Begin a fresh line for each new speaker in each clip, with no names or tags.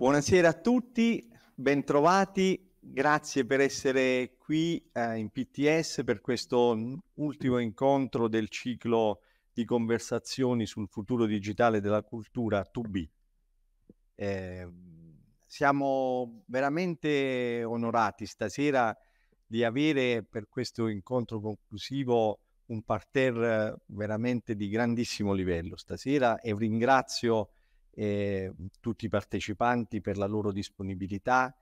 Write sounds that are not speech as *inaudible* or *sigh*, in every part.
Buonasera a tutti, bentrovati, grazie per essere qui eh, in PTS per questo ultimo incontro del ciclo di conversazioni sul futuro digitale della cultura 2B. Eh, siamo veramente onorati stasera di avere per questo incontro conclusivo un parterre veramente di grandissimo livello stasera e ringrazio eh, tutti i partecipanti per la loro disponibilità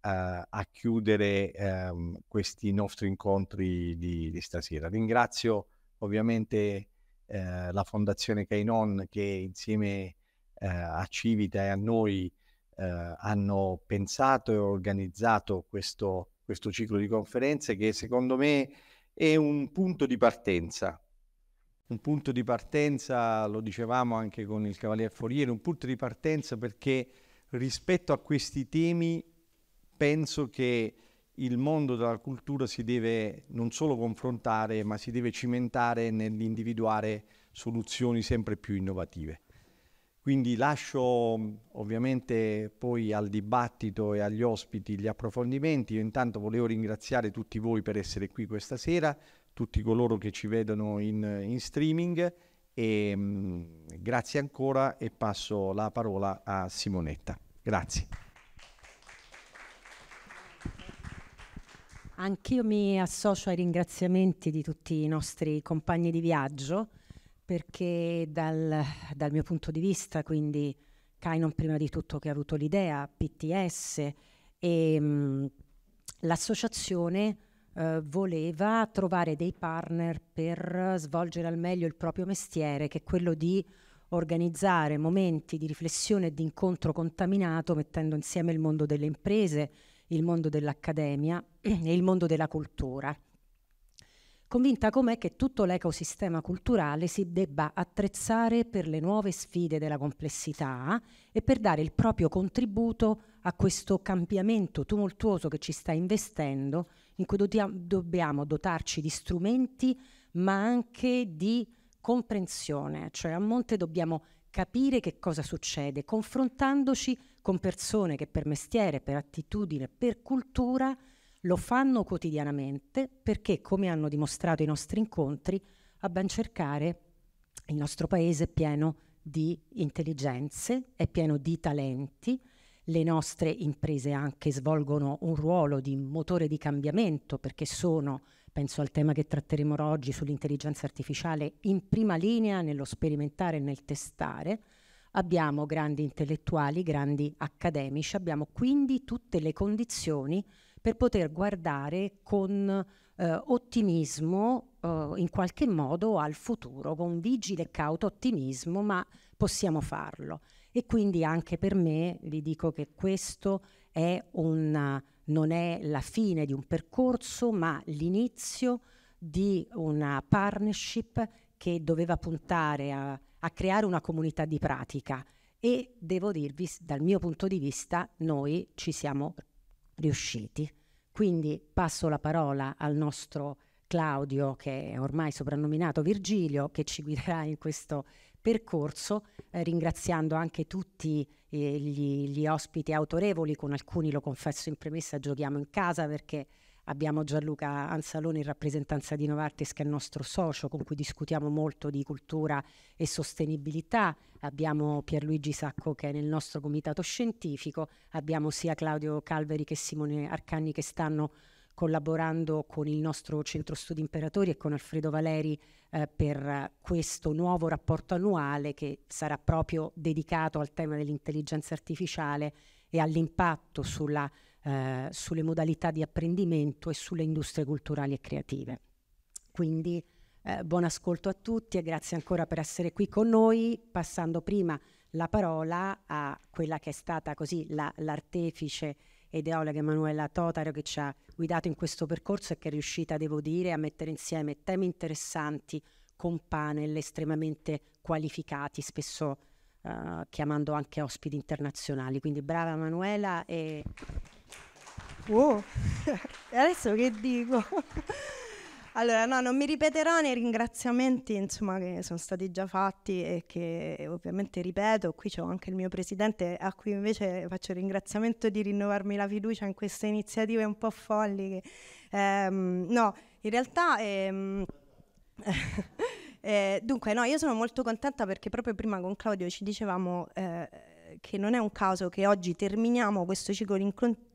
eh, a chiudere ehm, questi nostri incontri di, di stasera. Ringrazio ovviamente eh, la Fondazione Cainon che insieme eh, a Civita e a noi eh, hanno pensato e organizzato questo, questo ciclo di conferenze che secondo me è un punto di partenza un punto di partenza, lo dicevamo anche con il Cavalier Foriere, un punto di partenza perché rispetto a questi temi penso che il mondo della cultura si deve non solo confrontare, ma si deve cimentare nell'individuare soluzioni sempre più innovative. Quindi lascio ovviamente poi al dibattito e agli ospiti gli approfondimenti. Io intanto volevo ringraziare tutti voi per essere qui questa sera tutti coloro che ci vedono in, in streaming e mh, mm, grazie ancora e passo la parola a Simonetta. Grazie.
Anch'io mi associo ai ringraziamenti di tutti i nostri compagni di viaggio perché dal, dal mio punto di vista, quindi Kainon prima di tutto che ha avuto l'idea, PTS e mm, l'associazione eh, voleva trovare dei partner per svolgere al meglio il proprio mestiere, che è quello di organizzare momenti di riflessione e di incontro contaminato mettendo insieme il mondo delle imprese, il mondo dell'accademia *clears throat* e il mondo della cultura. Convinta com'è che tutto l'ecosistema culturale si debba attrezzare per le nuove sfide della complessità e per dare il proprio contributo a questo cambiamento tumultuoso che ci sta investendo in cui dobbiamo dotarci di strumenti ma anche di comprensione, cioè a monte dobbiamo capire che cosa succede, confrontandoci con persone che per mestiere, per attitudine, per cultura lo fanno quotidianamente perché, come hanno dimostrato i nostri incontri, a ben cercare il nostro paese è pieno di intelligenze, è pieno di talenti, le nostre imprese anche svolgono un ruolo di motore di cambiamento perché sono, penso al tema che tratteremo oggi sull'intelligenza artificiale, in prima linea nello sperimentare e nel testare. Abbiamo grandi intellettuali, grandi accademici, abbiamo quindi tutte le condizioni per poter guardare con eh, ottimismo eh, in qualche modo al futuro, con vigile e cauto ottimismo, ma possiamo farlo. E quindi anche per me vi dico che questo è una, non è la fine di un percorso, ma l'inizio di una partnership che doveva puntare a, a creare una comunità di pratica. E devo dirvi, dal mio punto di vista, noi ci siamo riusciti. Quindi passo la parola al nostro Claudio, che è ormai soprannominato Virgilio, che ci guiderà in questo percorso, eh, ringraziando anche tutti eh, gli, gli, ospiti autorevoli, con alcuni lo confesso in premessa giochiamo in casa perché abbiamo Gianluca Anzalone in rappresentanza di Novartis che è il nostro socio con cui discutiamo molto di cultura e sostenibilità, abbiamo Pierluigi Sacco che è nel nostro comitato scientifico, abbiamo sia Claudio Calveri che Simone Arcani che stanno collaborando con il nostro Centro Studi Imperatori e con Alfredo Valeri eh, per questo nuovo rapporto annuale che sarà proprio dedicato al tema dell'intelligenza artificiale e all'impatto sulla, eh, sulle modalità di apprendimento e sulle industrie culturali e creative. Quindi eh, buon ascolto a tutti e grazie ancora per essere qui con noi, passando prima la parola a quella che è stata così l'artefice ed ideologa Emanuela Totaro che ci ha guidato in questo percorso e che è riuscita, devo dire, a mettere insieme temi interessanti con panel estremamente qualificati, spesso uh, chiamando anche ospiti internazionali. Quindi brava Emanuela e... Wow, oh, *laughs* adesso che dico?
Allora, no, non mi ripeterò nei ringraziamenti, insomma, che sono stati già fatti e che ovviamente ripeto, qui c'è anche il mio presidente a cui invece faccio il ringraziamento di rinnovarmi la fiducia in queste iniziative un po' folli. Che, ehm, no, in realtà... Ehm, *laughs* eh, dunque, no, io sono molto contenta perché proprio prima con Claudio ci dicevamo... Eh, che non è un caso che oggi terminiamo questo ciclo di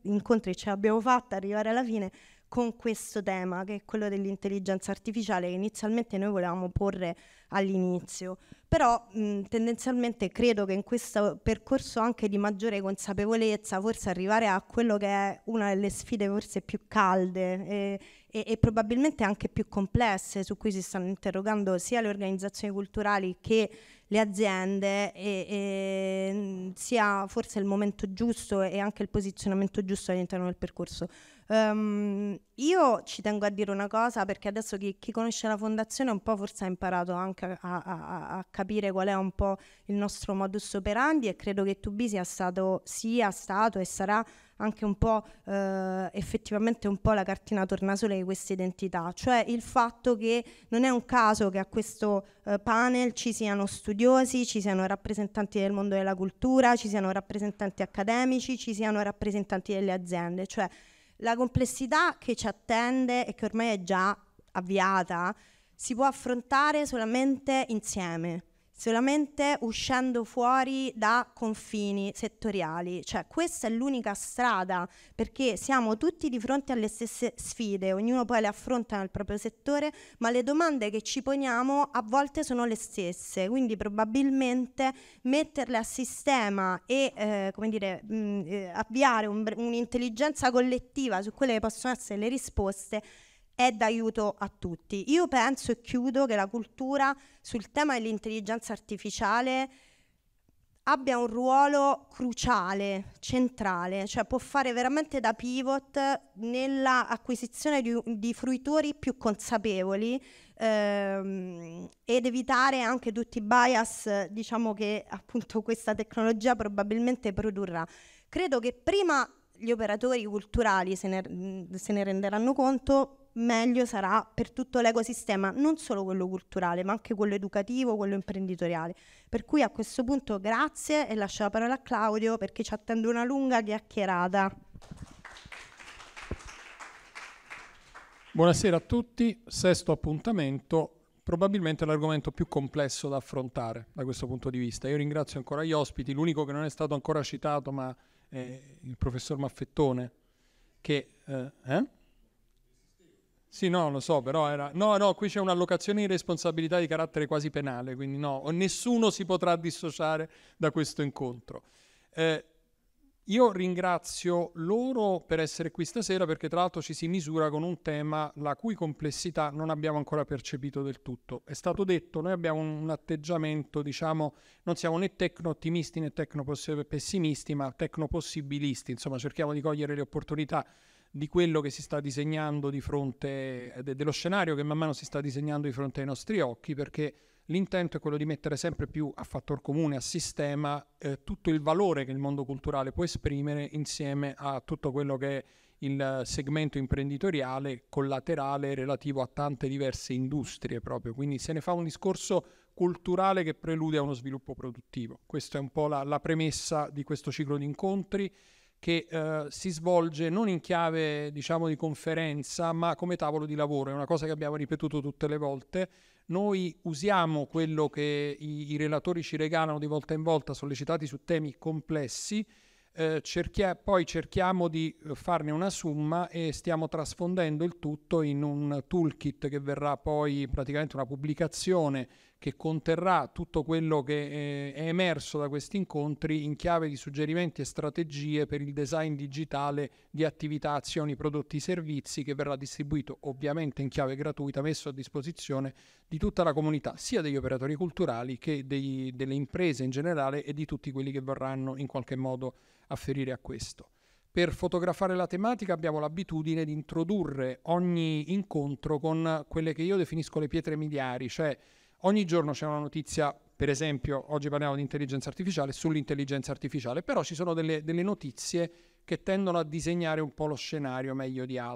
incontri, e ce l'abbiamo fatta arrivare alla fine con questo tema, che è quello dell'intelligenza artificiale, che inizialmente noi volevamo porre all'inizio. Però mh, tendenzialmente credo che in questo percorso anche di maggiore consapevolezza, forse arrivare a quello che è una delle sfide forse più calde e, e, e probabilmente anche più complesse su cui si stanno interrogando sia le organizzazioni culturali che le aziende e, e mm, sia forse il momento giusto e anche il posizionamento giusto all'interno del percorso. Um, io ci tengo a dire una cosa perché adesso chi, chi, conosce la fondazione un po' forse ha imparato anche a, a, a, capire qual è un po' il nostro modus operandi e credo che 2B sia stato, sia stato e sarà anche un po' eh, effettivamente un po' la cartina tornasole di questa identità, cioè il fatto che non è un caso che a questo eh, panel ci siano studiosi, ci siano rappresentanti del mondo della cultura, ci siano rappresentanti accademici, ci siano rappresentanti delle aziende, cioè la complessità che ci attende e che ormai è già avviata si può affrontare solamente insieme solamente uscendo fuori da confini settoriali. Cioè questa è l'unica strada perché siamo tutti di fronte alle stesse sfide, ognuno poi le affronta nel proprio settore, ma le domande che ci poniamo a volte sono le stesse, quindi probabilmente metterle a sistema e eh, dire, mh, mm, eh, avviare un, un'intelligenza collettiva su quelle che possono essere le risposte è d'aiuto a tutti. Io penso e chiudo che la cultura sul tema dell'intelligenza artificiale abbia un ruolo cruciale, centrale, cioè può fare veramente da pivot nell'acquisizione di, di, fruitori più consapevoli ehm, ed evitare anche tutti i bias diciamo, che appunto questa tecnologia probabilmente produrrà. Credo che prima gli operatori culturali se ne, se ne renderanno conto, meglio sarà per tutto l'ecosistema, non solo quello culturale, ma anche quello educativo, quello imprenditoriale. Per cui a questo punto grazie e lascio la parola a Claudio perché ci attende una lunga chiacchierata.
Buonasera a tutti, sesto appuntamento, probabilmente l'argomento più complesso da affrontare da questo punto di vista. Io ringrazio ancora gli ospiti, l'unico che non è stato ancora citato ma è il professor Maffettone che... Eh, eh? Sì, no, lo so, però era... No, no, qui c'è un'allocazione di responsabilità di carattere quasi penale, quindi no, nessuno si potrà dissociare da questo incontro. Eh, io ringrazio loro per essere qui stasera perché tra l'altro ci si misura con un tema la cui complessità non abbiamo ancora percepito del tutto. È stato detto, noi abbiamo un atteggiamento, diciamo, non siamo né tecno-ottimisti né tecno-pessimisti, ma tecno-possibilisti, insomma cerchiamo di cogliere le opportunità di quello che si sta disegnando di fronte, eh, de- dello scenario che man mano si sta disegnando di fronte ai nostri occhi, perché l'intento è quello di mettere sempre più a fattor comune, a sistema, eh, tutto il valore che il mondo culturale può esprimere insieme a tutto quello che è il segmento imprenditoriale collaterale relativo a tante diverse industrie proprio, quindi se ne fa un discorso culturale che prelude a uno sviluppo produttivo. Questa è un po' la, la premessa di questo ciclo di incontri che eh, si svolge non in chiave diciamo di conferenza ma come tavolo di lavoro, è una cosa che abbiamo ripetuto tutte le volte. Noi usiamo quello che i, i relatori ci regalano di volta in volta sollecitati su temi complessi, eh, cerchia, poi cerchiamo di eh, farne una somma e stiamo trasfondendo il tutto in un toolkit che verrà poi praticamente una pubblicazione che conterrà tutto quello che eh, è emerso da questi incontri in chiave di suggerimenti e strategie per il design digitale di attività, azioni, prodotti, e servizi che verrà distribuito ovviamente in chiave gratuita, messo a disposizione di tutta la comunità, sia degli operatori culturali che dei, delle imprese in generale e di tutti quelli che vorranno in qualche modo afferire a questo. Per fotografare la tematica abbiamo l'abitudine di introdurre ogni incontro con quelle che io definisco le pietre miliari, cioè Ogni giorno c'è una notizia, per esempio, oggi parliamo di intelligenza artificiale, sull'intelligenza artificiale, però ci sono delle, delle notizie che tendono a disegnare un po' lo scenario meglio di altri.